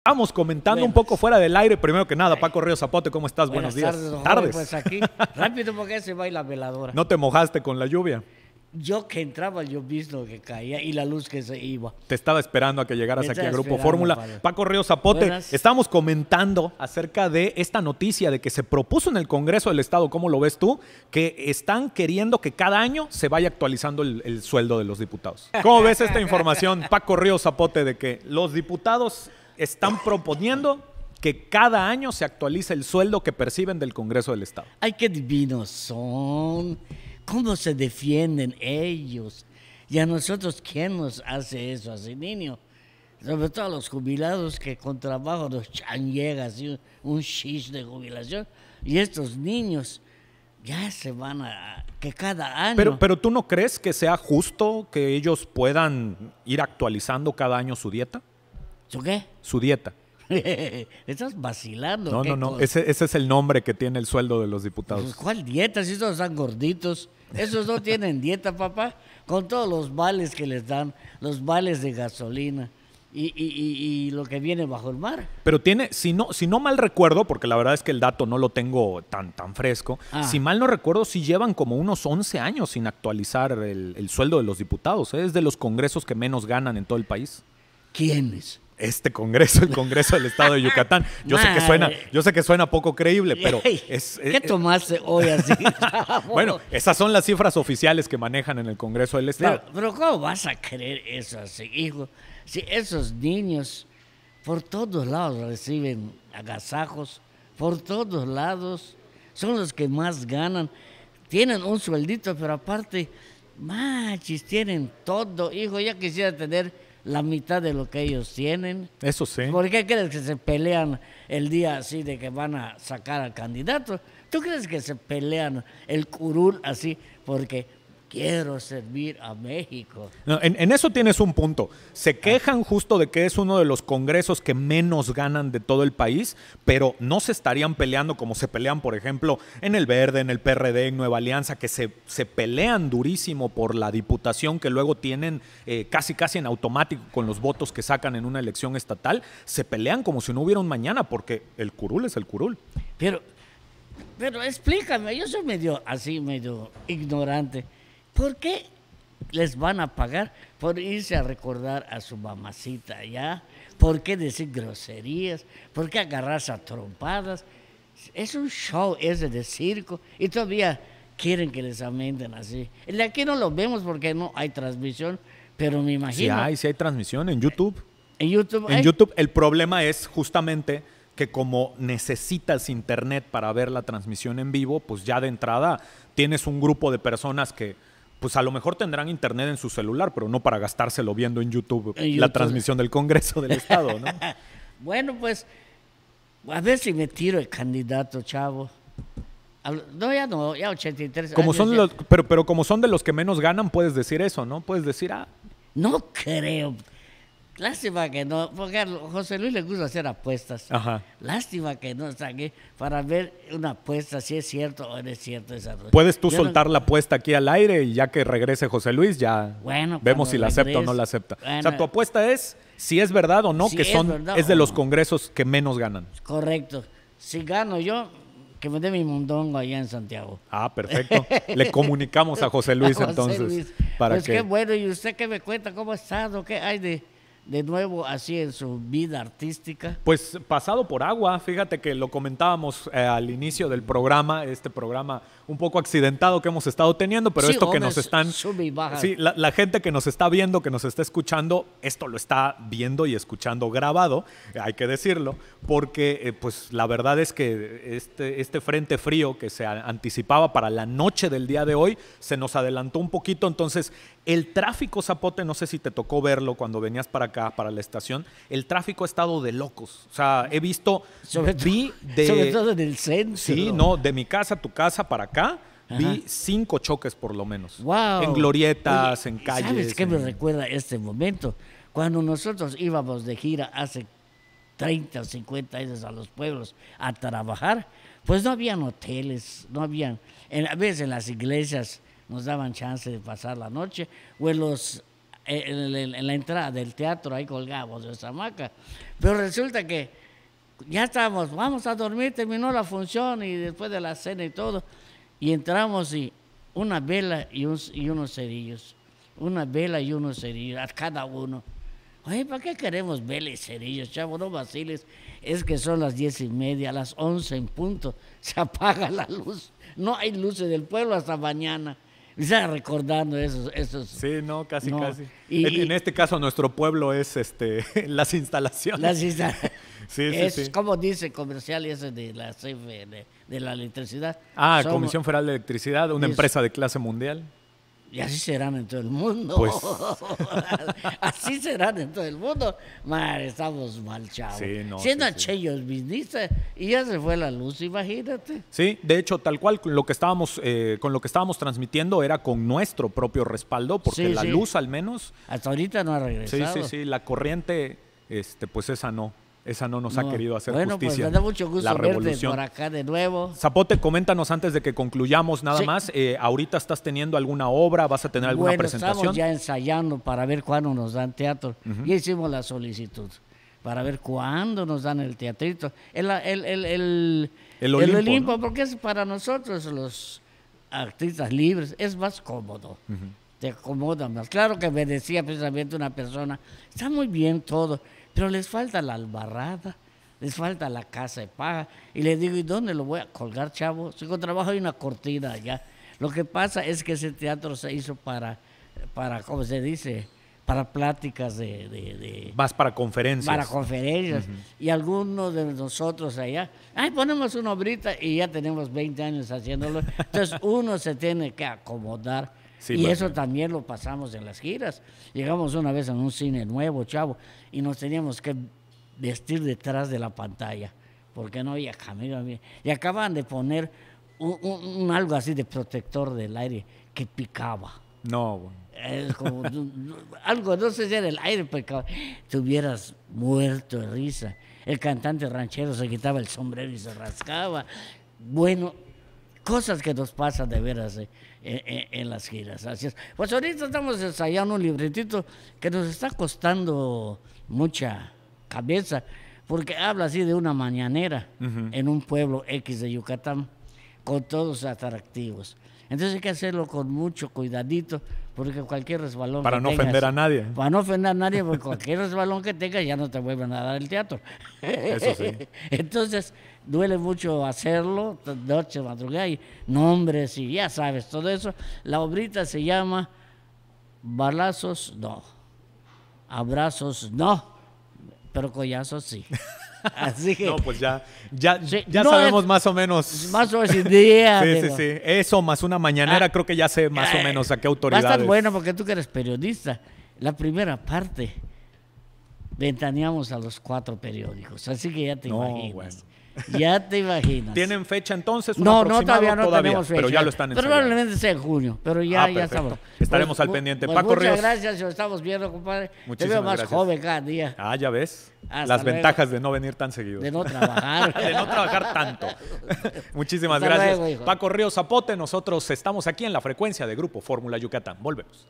Estamos comentando un poco fuera del aire, primero que nada, Paco Río Zapote, ¿cómo estás? Buenos días. Tardes, tardes. pues aquí, rápido porque se va y la veladora. ¿No te mojaste con la lluvia? Yo que entraba, yo visto que caía y la luz que se iba. Te estaba esperando a que llegaras aquí a Grupo Fórmula. Paco Río Zapote, estamos comentando acerca de esta noticia de que se propuso en el Congreso del Estado, ¿cómo lo ves tú? Que están queriendo que cada año se vaya actualizando el, el sueldo de los diputados. ¿Cómo ves esta información, Paco Río Zapote, de que los diputados están proponiendo que cada año se actualice el sueldo que perciben del Congreso del Estado. Ay, qué divinos son. ¿Cómo se defienden ellos? Y a nosotros, ¿quién nos hace eso así, niño? Sobre todo a los jubilados que con trabajo nos llegan y un, un shish de jubilación. Y estos niños ya se van a... que cada año... Pero, pero tú no crees que sea justo que ellos puedan ir actualizando cada año su dieta? ¿Su qué? Su dieta. Estás vacilando. No, no, no. Ese, es el nombre que tiene el sueldo de los diputados. Pues, ¿Cuál dieta? Si esos están gorditos. Esos no tienen dieta, papá. Con todos los vales que les dan, los vales de gasolina. Y, lo que viene bajo el mar. Pero tiene, si no, si no mal recuerdo, porque la verdad es que el dato no lo tengo tan, tan fresco, ah. si mal no recuerdo, si llevan como unos 11 años sin actualizar el, sueldo de los diputados. ¿eh? Es de los congresos que menos ganan en todo el país. ¿Quiénes? este Congreso, el Congreso del Estado de Yucatán. Yo sé que suena, yo sé que suena poco creíble, pero es, ¿Qué eh, eh, tomaste hoy así? bueno, esas son las cifras oficiales que manejan en el Congreso del Estado. Pero, ¿cómo vas a creer eso así, hijo? Si esos niños por todos lados reciben agasajos, por todos lados, son los que más ganan, tienen un sueldito, pero aparte, machis, tienen todo, hijo, ya quisiera tener la mitad de lo que ellos tienen. Eso sí. ¿Por qué crees que se pelean el día así de que van a sacar al candidato? ¿Tú crees que se pelean el curul así porque quiero servir a México. en, eso tienes un punto. Se ah. quejan justo de que es uno de los congresos que menos ganan de todo el país, pero no se estarían peleando como se pelean, por ejemplo, en el Verde, en el PRD, en Nueva Alianza, que se, se pelean durísimo por la diputación que luego tienen eh, casi casi en automático con los votos que sacan en una elección estatal. Se pelean como si no hubiera un mañana, porque el curul es el curul. Pero, pero explícame, yo soy medio así, medio ignorante. ¿Por qué les van a pagar por irse a recordar a su mamacita ya? ¿Por qué decir groserías? ¿Por qué agarrarse a trompadas? Es un show ese de circo y todavía quieren que les amenden así. de aquí no lo vemos porque no hay transmisión, pero me imagino. Sí hay, sí hay transmisión en YouTube. En YouTube. En ¿eh? YouTube el problema es justamente que como necesitas internet para ver la transmisión en vivo, pues ya de entrada tienes un grupo de personas que pues a lo mejor tendrán internet en su celular, pero no para gastárselo viendo en YouTube, la transmisión del Congreso del Estado, ¿no? bueno, pues a ver si me tiro el candidato, chavo. No, ya no, ya 83 como Son pero, pero como son de los que menos ganan, puedes decir eso, ¿no? Puedes decir, ah. No creo. Lástima que no, porque a José Luis le gusta hacer apuestas. Lástima que no está aquí para ver una apuesta si es cierto o no es cierto esa apuesta. Puedes tú soltar la apuesta aquí al aire y ya que regrese José Luis ya bueno, vemos si la acepta o no la acepta. o sea, tu apuesta es si es verdad o no que son es, de los congresos que menos ganan. Correcto. Si gano yo, que me dé mi mundongo allá en Santiago. Ah, perfecto. Le comunicamos a José Luis entonces. Luis. pues qué bueno, ¿y usted qué me cuenta? ¿Cómo ha estado? ¿Qué hay de...? de nuevo así en su vida artística? Pues pasado por agua, fíjate que lo comentábamos eh, al inicio del programa, este programa un poco accidentado que hemos estado teniendo, pero esto que nos están... Sí, la, gente que nos está viendo, que nos está escuchando, esto lo está viendo y escuchando grabado, hay que decirlo, porque eh, pues la verdad es que este, este frente frío que se anticipaba para la noche del día de hoy se nos adelantó un poquito, entonces el tráfico zapote, no sé si te tocó verlo cuando venías para acá, para la estación, el tráfico ha estado de locos. O sea, he visto, sobre vi de... todo en el centro. Sí, no, de mi casa a tu casa para acá. Vi cinco choques por lo menos. Wow. En glorietas, en calles. ¿Sabes qué me recuerda este momento? Cuando nosotros íbamos de gira hace 30 o 50 años a los pueblos a trabajar, pues no habían hoteles, no habían, en, a veces en las iglesias nos daban chance de pasar la noche, o en los en, la entrada del teatro, ahí colgamos de esa Pero resulta que ya estábamos, vamos a dormir, terminó la función y después de la cena y todo, y entramos y una vela y, y unos cerillos, una vela y unos cerillos, a cada uno. Oye, ¿para qué queremos vela y cerillos, chavo? No vaciles, es que son las diez y media, a las once en punto, se apaga la luz, no hay luces del pueblo hasta mañana. Estaba recordando esos, Sí, no, casi, casi. en, este caso, nuestro pueblo es este las instalaciones. Las instalaciones. sí, como dice comercial ese de la CFE, de, la electricidad. Ah, Comisión Federal de Electricidad, una empresa de clase mundial. Y así serán en todo el mundo. Pues así serán en todo el mundo. Madre, estamos mal, chavos. Sí, no, Siendo sí, chellos y ya se fue la luz, imagínate. Sí, de hecho, tal cual lo que estábamos, eh, con lo que estábamos transmitiendo era con nuestro propio respaldo, porque la luz al menos. Hasta ahorita no ha regresado. Sí, sí, sí. La corriente, este, pues esa no. Esa no nos ha querido hacer bueno, pues, justicia. Bueno, pues me da mucho gusto la verte por acá de nuevo. Zapote, coméntanos antes de que concluyamos nada más. Eh, ¿Ahorita estás teniendo alguna obra? ¿Vas a tener alguna bueno, presentación? estamos ya ensayando para ver cuándo nos dan teatro. Ya hicimos la solicitud para ver cuándo nos dan el teatrito. El, el, Olimpo, porque es para nosotros los artistas libres, es más cómodo. Te acomoda más. Claro que me decía precisamente una persona, está muy bien todo pero les falta la albarrada, les falta la casa de paja. Y le digo, ¿y dónde lo voy a colgar, chavo? Si con trabajo hay una cortina allá. Lo que pasa es que ese teatro se hizo para, para ¿cómo se dice? Para pláticas de... Vas para conferencias. Para conferencias. Y algunos de nosotros allá, ahí ponemos una obrita y ya tenemos 20 años haciéndolo. Entonces uno se tiene que acomodar y pues, eso también lo pasamos en las giras. Llegamos una vez a un cine nuevo, chavo, y nos teníamos que vestir detrás de la pantalla, porque no había camino. Y acaban de poner un, algo así de protector del aire que picaba. No, bueno. algo, no sé si era el aire, pero te hubieras muerto de risa. El cantante ranchero se quitaba el sombrero y se rascaba. Bueno, cosas que nos pasan de veras eh, eh, eh, en, las giras. Pues ahorita estamos ensayando un libretito que nos está costando mucha cabeza, porque habla así de una mañanera en un pueblo X de Yucatán, con todos atractivos. Entonces hay que hacerlo con mucho cuidadito, porque cualquier resbalón. Para no ofender a nadie. Para no ofender a nadie, porque cualquier resbalón que tengas ya no te vuelven a dar el teatro. Eso sí. Entonces, duele mucho hacerlo, noche, madrugada, y nombres y ya sabes, todo eso. La obrita se llama Balazos no, abrazos no, pero collazos sí. Así que. No, pues ya, ya, sabemos más o menos. Más o menos día. sí, sí, sí. Eso más una mañanera, ah. creo que ya sé más o menos a qué autoridad. Va bueno porque tú que eres periodista. La primera parte, ventaneamos a los cuatro periódicos. Así que ya te imaginas. Ya te imaginas. ¿Tienen fecha entonces? No, no, todavía no todavía, tenemos fecha. Pero ya lo están ensayando. Probablemente sea en junio, pero ya, ah, ya estamos. Estaremos pues, al pendiente. Pues, Paco muchas gracias, lo estamos viendo, compadre. Muchísimas te veo más joven cada día. Ah, ya ves. Las ventajas de no venir tan seguido. De no trabajar. de no trabajar tanto. muchísimas gracias. Paco Ríos Zapote, nosotros estamos aquí en la frecuencia de Grupo Fórmula Yucatán. Volvemos.